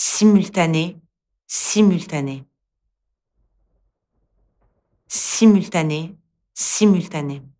simultané, simultané, simultané, simultané.